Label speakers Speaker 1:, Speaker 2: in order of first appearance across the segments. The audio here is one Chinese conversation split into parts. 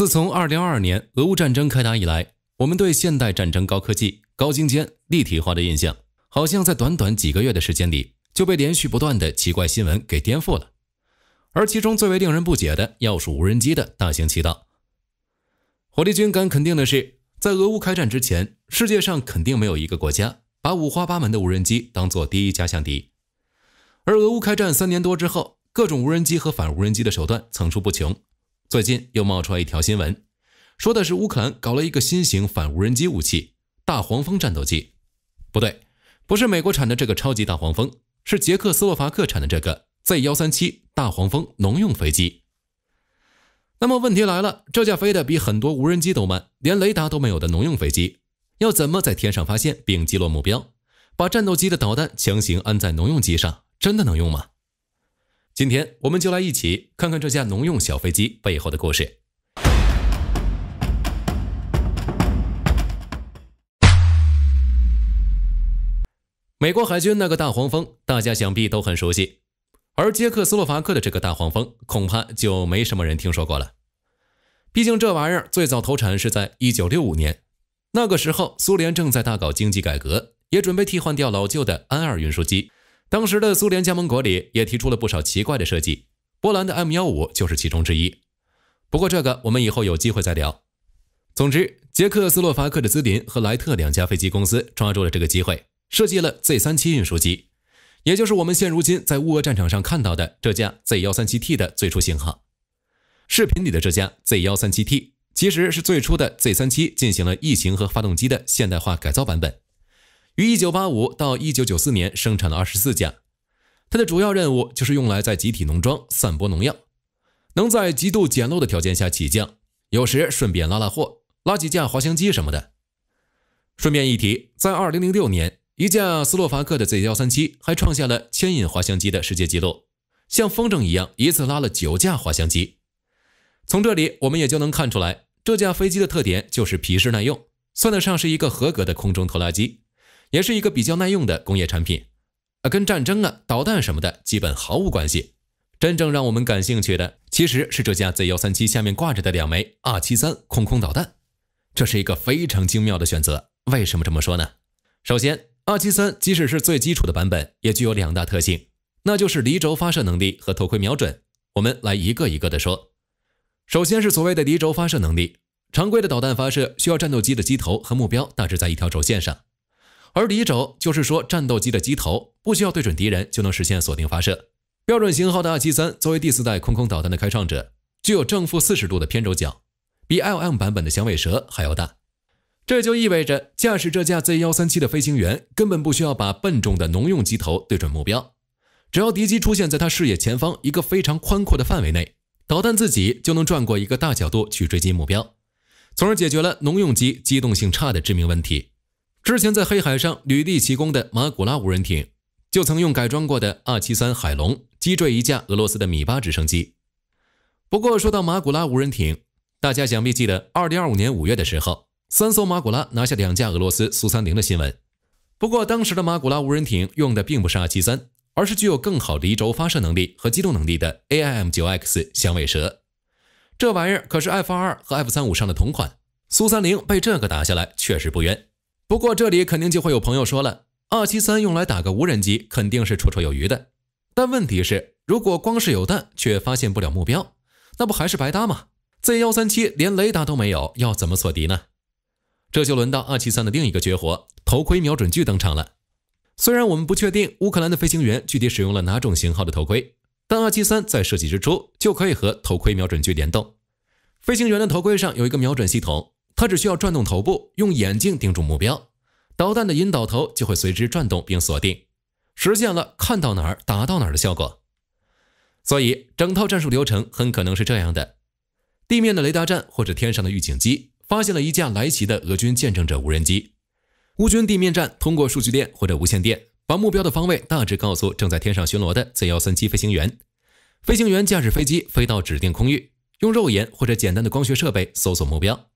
Speaker 1: 自从二零二二年俄乌战争开打以来，我们对现代战争高科技、高精尖、立体化的印象，好像在短短几个月的时间里就被连续不断的奇怪新闻给颠覆了。而其中最为令人不解的，要数无人机的大行其道。火力军敢肯定的是，在俄乌开战之前，世界上肯定没有一个国家把五花八门的无人机当做第一假想敌。而俄乌开战三年多之后，各种无人机和反无人机的手段层出不穷。最近又冒出来一条新闻，说的是乌克兰搞了一个新型反无人机武器——大黄蜂战斗机。不对，不是美国产的这个超级大黄蜂，是捷克斯洛伐克产的这个 Z- 幺三七大黄蜂农用飞机。那么问题来了，这架飞得比很多无人机都慢，连雷达都没有的农用飞机，要怎么在天上发现并击落目标？把战斗机的导弹强行安在农用机上，真的能用吗？今天我们就来一起看看这架农用小飞机背后的故事。美国海军那个大黄蜂，大家想必都很熟悉，而捷克斯洛伐克的这个大黄蜂，恐怕就没什么人听说过了。毕竟这玩意儿最早投产是在一九六五年，那个时候苏联正在大搞经济改革，也准备替换掉老旧的安二运输机。当时的苏联加盟国里也提出了不少奇怪的设计，波兰的 M 幺五就是其中之一。不过这个我们以后有机会再聊。总之，捷克斯洛伐克的兹林和莱特两家飞机公司抓住了这个机会，设计了 Z 三七运输机，也就是我们现如今在乌俄战场上看到的这架 Z 幺三七 T 的最初型号。视频里的这架 Z 幺三七 T 其实是最初的 Z 三七进行了异形和发动机的现代化改造版本。于一九八五到一九九四年生产了二十四架，它的主要任务就是用来在集体农庄散播农药，能在极度简陋的条件下起降，有时顺便拉拉货，拉几架滑翔机什么的。顺便一提，在二零零六年，一架斯洛伐克的 Z 幺三七还创下了牵引滑翔机的世界纪录，像风筝一样一次拉了九架滑翔机。从这里我们也就能看出来，这架飞机的特点就是皮实耐用，算得上是一个合格的空中拖拉机。也是一个比较耐用的工业产品，呃，跟战争啊、导弹什么的，基本毫无关系。真正让我们感兴趣的，其实是这架 Z-137 下面挂着的两枚 R-73 空空导弹。这是一个非常精妙的选择。为什么这么说呢？首先，R-73 即使是最基础的版本，也具有两大特性，那就是离轴发射能力和头盔瞄准。我们来一个一个的说。首先是所谓的离轴发射能力，常规的导弹发射需要战斗机的机头和目标大致在一条轴线上。而离轴就是说，战斗机的机头不需要对准敌人就能实现锁定发射。标准型号的 R73 作为第四代空空导弹的开创者，具有正负40度的偏轴角，比 LM 版本的响尾蛇还要大。这就意味着驾驶这架 Z137 的飞行员根本不需要把笨重的农用机头对准目标，只要敌机出现在他视野前方一个非常宽阔的范围内，导弹自己就能转过一个大角度去追击目标，从而解决了农用机机动性差的致命问题。之前在黑海上屡立奇功的马古拉无人艇，就曾用改装过的 R73 海龙击坠一架俄罗斯的米八直升机。不过说到马古拉无人艇，大家想必记得2025年五月的时候，三艘马古拉拿下两架俄罗斯苏三零的新闻。不过当时的马古拉无人艇用的并不是 R73，而是具有更好离轴发射能力和机动能力的 AIM9X 响尾蛇。这玩意儿可是 F22 和 F35 上的同款，苏三零被这个打下来确实不冤。不过这里肯定就会有朋友说了，二七三用来打个无人机肯定是绰绰有余的。但问题是，如果光是有弹却发现不了目标，那不还是白搭吗？Z 幺三七连雷达都没有，要怎么锁敌呢？这就轮到二七三的另一个绝活——头盔瞄准具登场了。虽然我们不确定乌克兰的飞行员具体使用了哪种型号的头盔，但二七三在设计之初就可以和头盔瞄准具联动。飞行员的头盔上有一个瞄准系统。它只需要转动头部，用眼睛盯住目标，导弹的引导头就会随之转动并锁定，实现了看到哪儿打到哪儿的效果。所以，整套战术流程很可能是这样的：地面的雷达站或者天上的预警机发现了一架来袭的俄军见证者无人机，乌军地面站通过数据链或者无线电把目标的方位大致告诉正在天上巡逻的 Z-13 七飞行员，飞行员驾驶飞机飞到指定空域，用肉眼或者简单的光学设备搜索目标。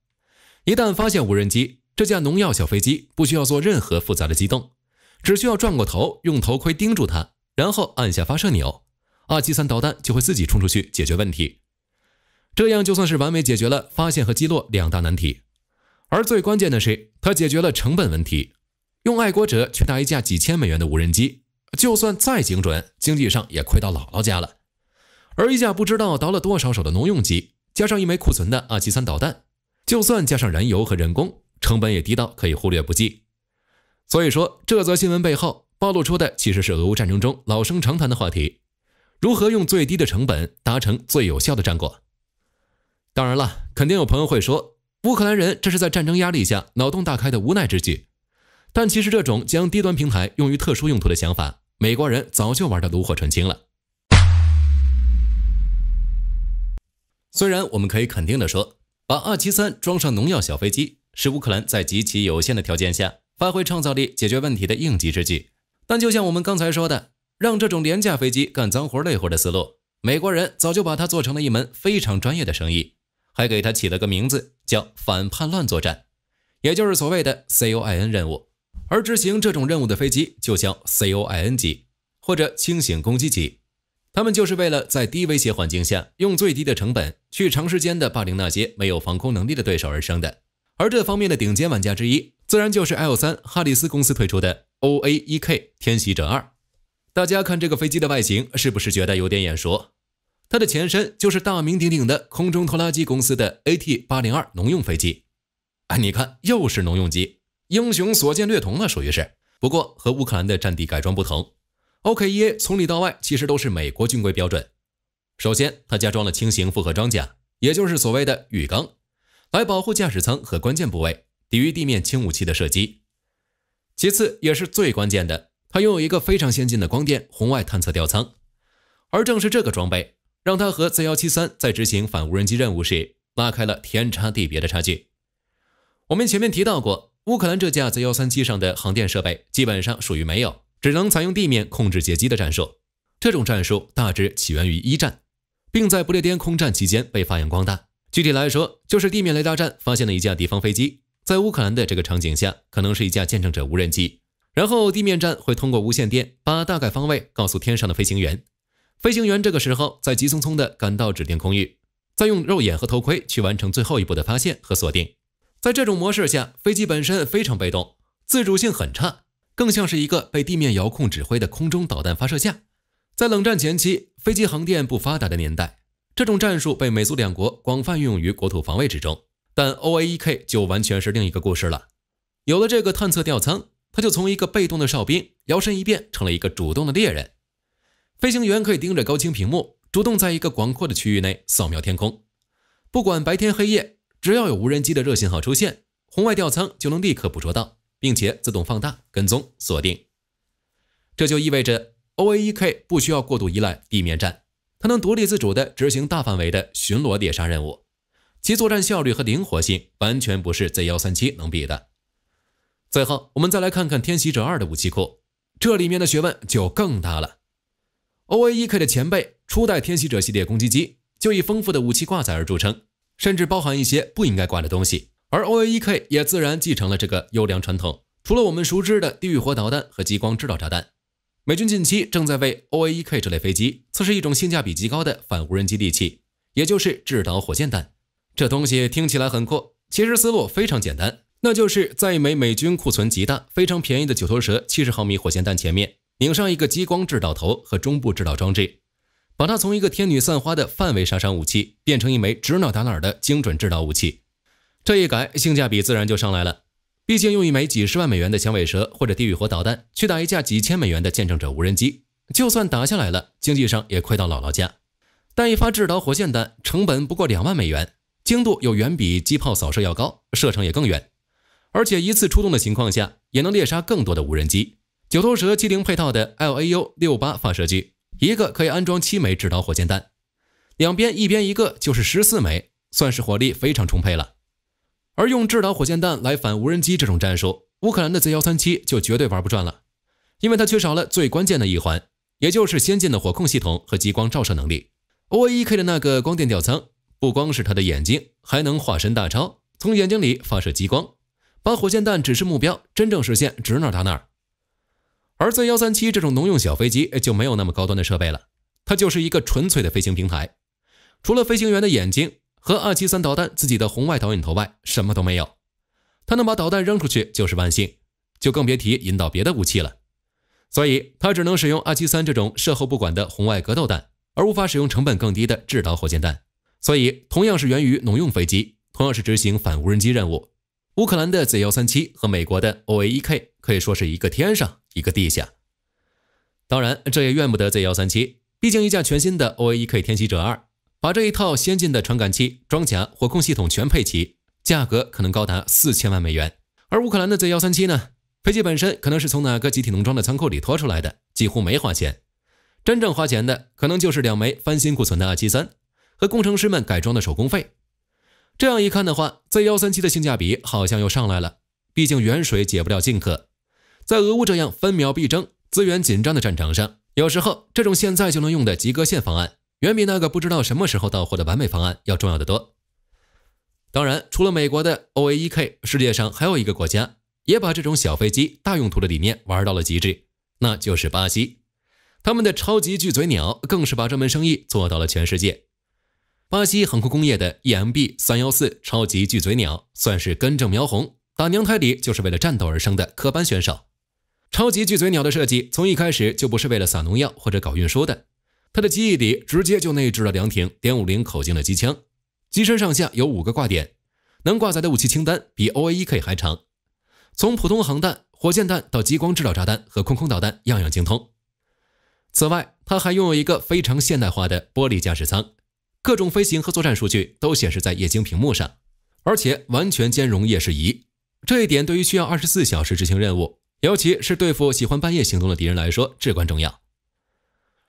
Speaker 1: 一旦发现无人机，这架农药小飞机不需要做任何复杂的机动，只需要转过头，用头盔盯住它，然后按下发射钮，R73 导弹就会自己冲出去解决问题。这样就算是完美解决了发现和击落两大难题，而最关键的是，它解决了成本问题。用爱国者去打一架几千美元的无人机，就算再精准，经济上也亏到姥姥家了。而一架不知道倒了多少手的农用机，加上一枚库存的 R73 导弹。就算加上燃油和人工成本，也低到可以忽略不计。所以说，这则新闻背后暴露出的其实是俄乌战争中老生常谈的话题：如何用最低的成本达成最有效的战果？当然了，肯定有朋友会说，乌克兰人这是在战争压力下脑洞大开的无奈之举。但其实，这种将低端平台用于特殊用途的想法，美国人早就玩得炉火纯青了。虽然我们可以肯定的说。把二七三装上农药小飞机，是乌克兰在极其有限的条件下发挥创造力解决问题的应急之计。但就像我们刚才说的，让这种廉价飞机干脏活累活的思路，美国人早就把它做成了一门非常专业的生意，还给它起了个名字叫反叛乱作战，也就是所谓的 C O I N 任务。而执行这种任务的飞机就叫 C O I N 级或者清醒攻击级。他们就是为了在低威胁环境下，用最低的成本去长时间的霸凌那些没有防空能力的对手而生的。而这方面的顶尖玩家之一，自然就是 L 三哈里斯公司推出的 O A E K 天袭者二。大家看这个飞机的外形，是不是觉得有点眼熟？它的前身就是大名鼎鼎的空中拖拉机公司的 A T 八零二农用飞机。哎，你看，又是农用机，英雄所见略同了，属于是。不过和乌克兰的战地改装不同。O.K.E.A 从里到外其实都是美国军规标准。首先，它加装了轻型复合装甲，也就是所谓的“浴缸”，来保护驾驶舱和关键部位，抵御地面轻武器的射击。其次，也是最关键的，它拥有一个非常先进的光电红外探测吊舱。而正是这个装备，让它和 Z-173 在执行反无人机任务时拉开了天差地别的差距。我们前面提到过，乌克兰这架 Z-13 机上的航电设备基本上属于没有。只能采用地面控制截击的战术。这种战术大致起源于一战，并在不列颠空战期间被发扬光大。具体来说，就是地面雷达站发现了一架敌方飞机，在乌克兰的这个场景下，可能是一架见证者无人机。然后地面站会通过无线电把大概方位告诉天上的飞行员，飞行员这个时候再急匆匆地赶到指定空域，再用肉眼和头盔去完成最后一步的发现和锁定。在这种模式下，飞机本身非常被动，自主性很差。更像是一个被地面遥控指挥的空中导弹发射架。在冷战前期，飞机航电不发达的年代，这种战术被美苏两国广泛运用于国土防卫之中。但 OAEK 就完全是另一个故事了。有了这个探测吊舱，它就从一个被动的哨兵摇身一变成了一个主动的猎人。飞行员可以盯着高清屏幕，主动在一个广阔的区域内扫描天空，不管白天黑夜，只要有无人机的热信号出现，红外吊舱就能立刻捕捉到。并且自动放大、跟踪、锁定，这就意味着 O A E K 不需要过度依赖地面站，它能独立自主地执行大范围的巡逻猎杀任务，其作战效率和灵活性完全不是 Z 幺三七能比的。最后，我们再来看看天袭者二的武器库，这里面的学问就更大了。O A E K 的前辈初代天袭者系列攻击机就以丰富的武器挂载而著称，甚至包含一些不应该挂的东西。而 O A E K 也自然继承了这个优良传统。除了我们熟知的地狱火导弹和激光制导炸弹，美军近期正在为 O A E K 这类飞机测试一种性价比极高的反无人机利器，也就是制导火箭弹。这东西听起来很酷，其实思路非常简单，那就是在一枚美军库存极大、非常便宜的九头蛇七十毫米火箭弹前面拧上一个激光制导头和中部制导装置，把它从一个天女散花的范围杀伤武器变成一枚指哪打哪的精准制导武器。这一改，性价比自然就上来了。毕竟用一枚几十万美元的响尾蛇或者地狱火导弹去打一架几千美元的见证者无人机，就算打下来了，经济上也亏到姥姥家。但一发制导火箭弹成本不过两万美元，精度又远比机炮扫射要高，射程也更远，而且一次出动的情况下也能猎杀更多的无人机。九头蛇机灵配套的 LAU 六八发射机，一个可以安装七枚制导火箭弹，两边一边一个就是十四枚，算是火力非常充沛了。而用制导火箭弹来反无人机这种战术，乌克兰的 Z 幺三七就绝对玩不转了，因为它缺少了最关键的一环，也就是先进的火控系统和激光照射能力。o e k 的那个光电吊舱，不光是它的眼睛，还能化身大超，从眼睛里发射激光，把火箭弹指示目标，真正实现指哪打哪。而 Z 幺三七这种农用小飞机就没有那么高端的设备了，它就是一个纯粹的飞行平台，除了飞行员的眼睛。和 R73 导弹自己的红外导引头外，什么都没有，它能把导弹扔出去就是万幸，就更别提引导别的武器了。所以他只能使用 R73 这种事后不管的红外格斗弹，而无法使用成本更低的制导火箭弹。所以，同样是源于农用飞机，同样是执行反无人机任务，乌克兰的 Z137 和美国的 OAEK 可以说是一个天上一个地下。当然，这也怨不得 Z137，毕竟一架全新的 OAEK 天启者二。把这一套先进的传感器、装甲、火控系统全配齐，价格可能高达四千万美元。而乌克兰的 Z-137 呢？飞机本身可能是从哪个集体农庄的仓库里拖出来的，几乎没花钱。真正花钱的，可能就是两枚翻新库存的 R 七3和工程师们改装的手工费。这样一看的话，Z-137 的性价比好像又上来了。毕竟远水解不了近渴，在俄乌这样分秒必争、资源紧张的战场上，有时候这种现在就能用的及格线方案。远比那个不知道什么时候到货的完美方案要重要的多。当然，除了美国的 OAEK，世界上还有一个国家也把这种小飞机大用途的理念玩到了极致，那就是巴西。他们的超级巨嘴鸟更是把这门生意做到了全世界。巴西航空工业的 EMB 三幺四超级巨嘴鸟算是根正苗红，打娘胎里就是为了战斗而生的科班选手。超级巨嘴鸟的设计从一开始就不是为了撒农药或者搞运输的。它的机翼里直接就内置了两挺点五零口径的机枪，机身上下有五个挂点，能挂载的武器清单比 O A 1 K 还长，从普通航弹、火箭弹到激光制导炸弹和空空导弹，样样精通。此外，它还拥有一个非常现代化的玻璃驾驶舱，各种飞行和作战数据都显示在液晶屏幕上，而且完全兼容夜视仪。这一点对于需要二十四小时执行任务，尤其是对付喜欢半夜行动的敌人来说，至关重要。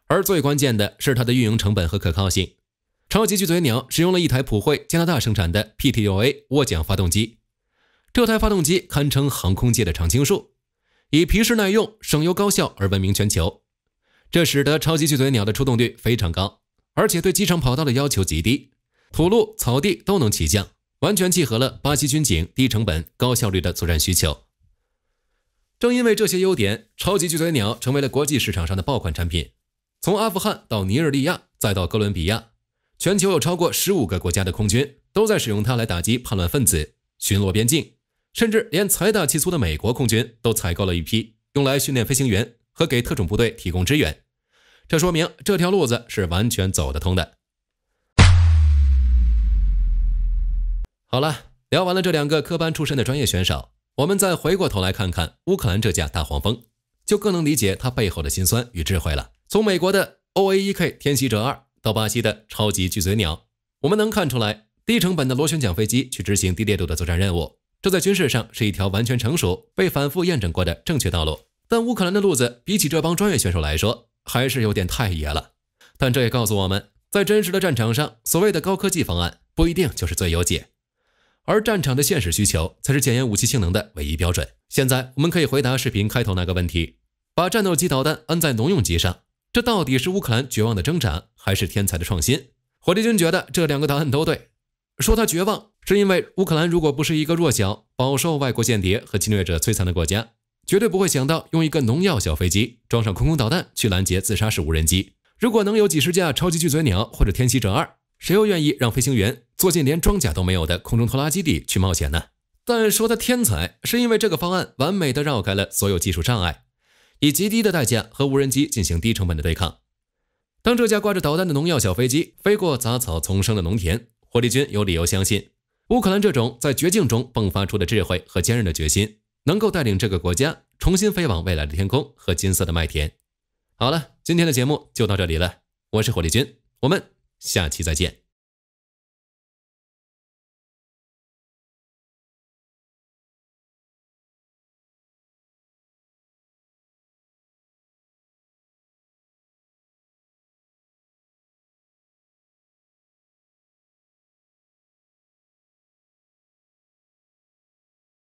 Speaker 1: 而最关键的是它的运营成本和可靠性。超级巨嘴鸟使用了一台普惠加拿大生产的 PT u A 涡桨发动机，这台发动机堪称航空界的常青树，以皮实耐用、省油高效而闻名全球。这使得超级巨嘴鸟的出动率非常高，而且对机场跑道的要求极低，土路、草地都能起降，完全契合了巴西军警低成本、高效率的作战需求。正因为这些优点，超级巨嘴鸟成为了国际市场上的爆款产品。从阿富汗到尼日利亚，再到哥伦比亚，全球有超过十五个国家的空军都在使用它来打击叛乱分子、巡逻边境，甚至连财大气粗的美国空军都采购了一批，用来训练飞行员和给特种部队提供支援。这说明这条路子是完全走得通的。好了，聊完了这两个科班出身的专业选手，我们再回过头来看看乌克兰这架大黄蜂，就更能理解它背后的辛酸与智慧了。从美国的 O A E K 天启者二到巴西的超级巨嘴鸟，我们能看出来，低成本的螺旋桨飞机去执行低烈度的作战任务，这在军事上是一条完全成熟、被反复验证过的正确道路。但乌克兰的路子，比起这帮专业选手来说，还是有点太野了。但这也告诉我们，在真实的战场上，所谓的高科技方案不一定就是最优解，而战场的现实需求才是检验武器性能的唯一标准。现在我们可以回答视频开头那个问题：把战斗机导弹安在农用机上。这到底是乌克兰绝望的挣扎，还是天才的创新？火力军觉得这两个答案都对。说他绝望，是因为乌克兰如果不是一个弱小、饱受外国间谍和侵略者摧残的国家，绝对不会想到用一个农药小飞机装上空空导弹去拦截自杀式无人机。如果能有几十架超级巨嘴鸟或者天袭者二，谁又愿意让飞行员坐进连装甲都没有的空中拖拉机里去冒险呢？但说他天才，是因为这个方案完美的绕开了所有技术障碍。以极低的代价和无人机进行低成本的对抗。当这架挂着导弹的农药小飞机飞过杂草丛生的农田，火力军有理由相信，乌克兰这种在绝境中迸发出的智慧和坚韧的决心，能够带领这个国家重新飞往未来的天空和金色的麦田。好了，今天的节目就到这里了，我是火力军，我们下期再见。